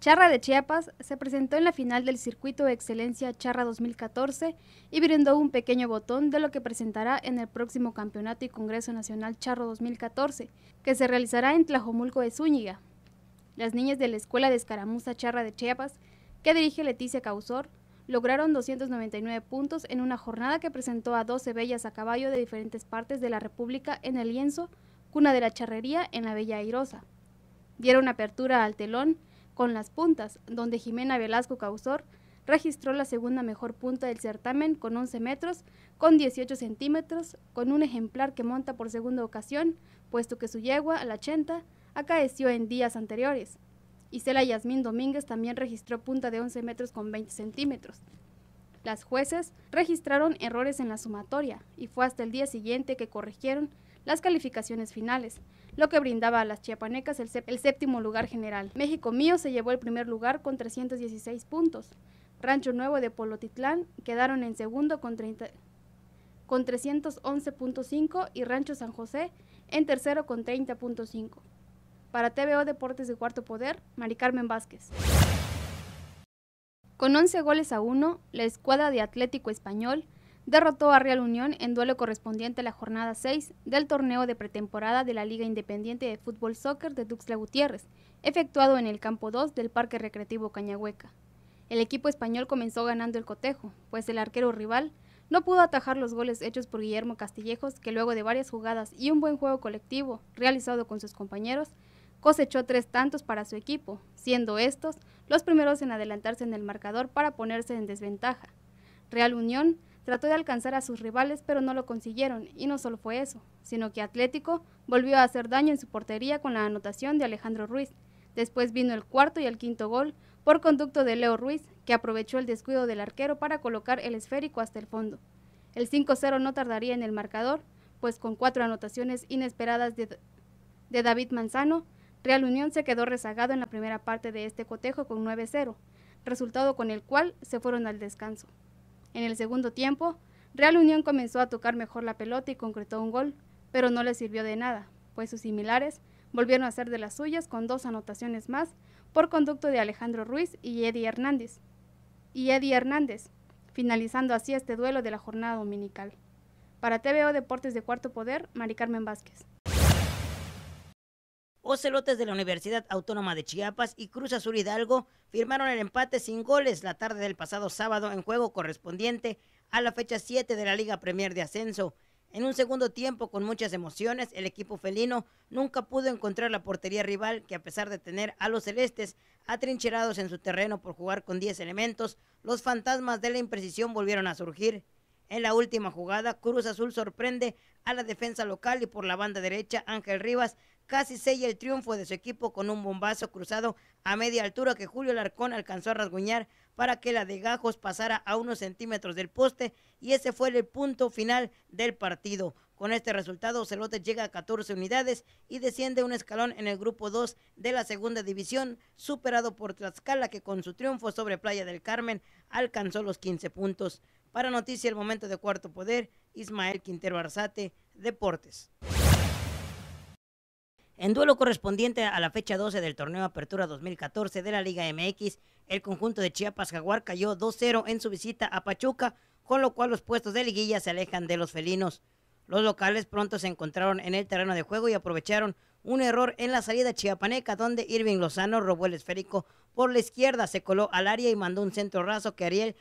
Charra de Chiapas se presentó en la final del Circuito de Excelencia Charra 2014 y brindó un pequeño botón de lo que presentará en el próximo Campeonato y Congreso Nacional Charro 2014, que se realizará en Tlajomulco de Zúñiga. Las niñas de la Escuela de Escaramuza Charra de Chiapas, que dirige Leticia Causor, lograron 299 puntos en una jornada que presentó a 12 bellas a caballo de diferentes partes de la República en el lienzo Cuna de la Charrería en la Bella Airosa. Dieron apertura al telón con las puntas, donde Jimena Velasco Causor registró la segunda mejor punta del certamen con 11 metros, con 18 centímetros, con un ejemplar que monta por segunda ocasión, puesto que su yegua, la 80, acaeció en días anteriores. Y Isela Yasmín Domínguez también registró punta de 11 metros con 20 centímetros. Las jueces registraron errores en la sumatoria y fue hasta el día siguiente que corrigieron las calificaciones finales, lo que brindaba a las chiapanecas el, séptimo lugar general. México Mío se llevó el primer lugar con 316 puntos. Rancho Nuevo de Polotitlán quedaron en segundo con, con 311.5 y Rancho San José en tercero con 30.5. Para TVO Deportes de Cuarto Poder, Mari Carmen Vázquez. Con 11 goles a 1, la escuadra de Atlético Español derrotó a Real Unión en duelo correspondiente a la jornada 6 del torneo de pretemporada de la Liga Independiente de Fútbol Soccer de Tuxtla Gutiérrez, efectuado en el campo 2 del Parque Recreativo Cañahueca. El equipo español comenzó ganando el cotejo, pues el arquero rival no pudo atajar los goles hechos por Guillermo Castillejos, que luego de varias jugadas y un buen juego colectivo realizado con sus compañeros, cosechó tres tantos para su equipo, siendo estos los primeros en adelantarse en el marcador para ponerse en desventaja. Real Unión Trató de alcanzar a sus rivales, pero no lo consiguieron, y no solo fue eso, sino que Atlético volvió a hacer daño en su portería con la anotación de Alejandro Ruiz. Después vino el cuarto y el quinto gol por conducto de Leo Ruiz, que aprovechó el descuido del arquero para colocar el esférico hasta el fondo. El 5-0 no tardaría en el marcador, pues con cuatro anotaciones inesperadas de, David Manzano, Real Unión se quedó rezagado en la primera parte de este cotejo con 9-0, resultado con el cual se fueron al descanso. En el segundo tiempo, Real Unión comenzó a tocar mejor la pelota y concretó un gol, pero no le sirvió de nada, pues sus similares volvieron a ser de las suyas con dos anotaciones más por conducto de Alejandro Ruiz y Eddie Hernández. Y Eddie Hernández, finalizando así este duelo de la jornada dominical. Para TVO Deportes de Cuarto Poder, Mari Carmen Vázquez. Ocelotes de la Universidad Autónoma de Chiapas y Cruz Azul Hidalgo firmaron el empate sin goles la tarde del pasado sábado en juego correspondiente a la fecha 7 de la Liga Premier de Ascenso. En un segundo tiempo con muchas emociones, el equipo felino nunca pudo encontrar la portería rival que a pesar de tener a los celestes atrincherados en su terreno por jugar con 10 elementos, los fantasmas de la imprecisión volvieron a surgir. En la última jugada, Cruz Azul sorprende a la defensa local y por la banda derecha Ángel Rivas casi sella el triunfo de su equipo con un bombazo cruzado a media altura que Julio Larcón alcanzó a rasguñar para que la de Gajos pasara a unos centímetros del poste y ese fue el punto final del partido. Con este resultado, Celote llega a 14 unidades y desciende un escalón en el grupo 2 de la segunda división, superado por Tlaxcala que con su triunfo sobre Playa del Carmen alcanzó los 15 puntos. Para Noticia El Momento de Cuarto Poder, Ismael Quintero Arzate, Deportes. En duelo correspondiente a la fecha 12 del torneo Apertura 2014 de la Liga MX, el conjunto de Chiapas Jaguar cayó 2-0 en su visita a Pachuca, con lo cual los puestos de liguilla se alejan de los felinos. Los locales pronto se encontraron en el terreno de juego y aprovecharon un error en la salida chiapaneca donde Irving Lozano robó el esférico por la izquierda, se coló al área y mandó un centro raso que Ariel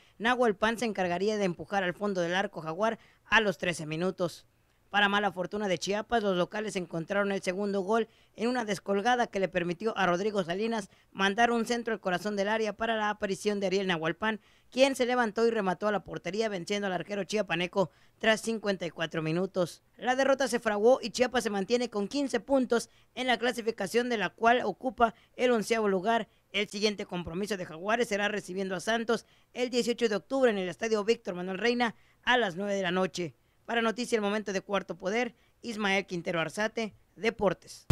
pan se encargaría de empujar al fondo del arco jaguar a los 13 minutos. Para mala fortuna de Chiapas, los locales encontraron el segundo gol en una descolgada que le permitió a Rodrigo Salinas mandar un centro al corazón del área para la aparición de Ariel Nahualpán, quien se levantó y remató a la portería venciendo al arquero chiapaneco tras 54 minutos. La derrota se fraguó y Chiapas se mantiene con 15 puntos en la clasificación de la cual ocupa el onceavo lugar. El siguiente compromiso de Jaguares será recibiendo a Santos el 18 de octubre en el Estadio Víctor Manuel Reina a las 9 de la noche. Para Noticia El Momento de Cuarto Poder, Ismael Quintero Arzate, Deportes.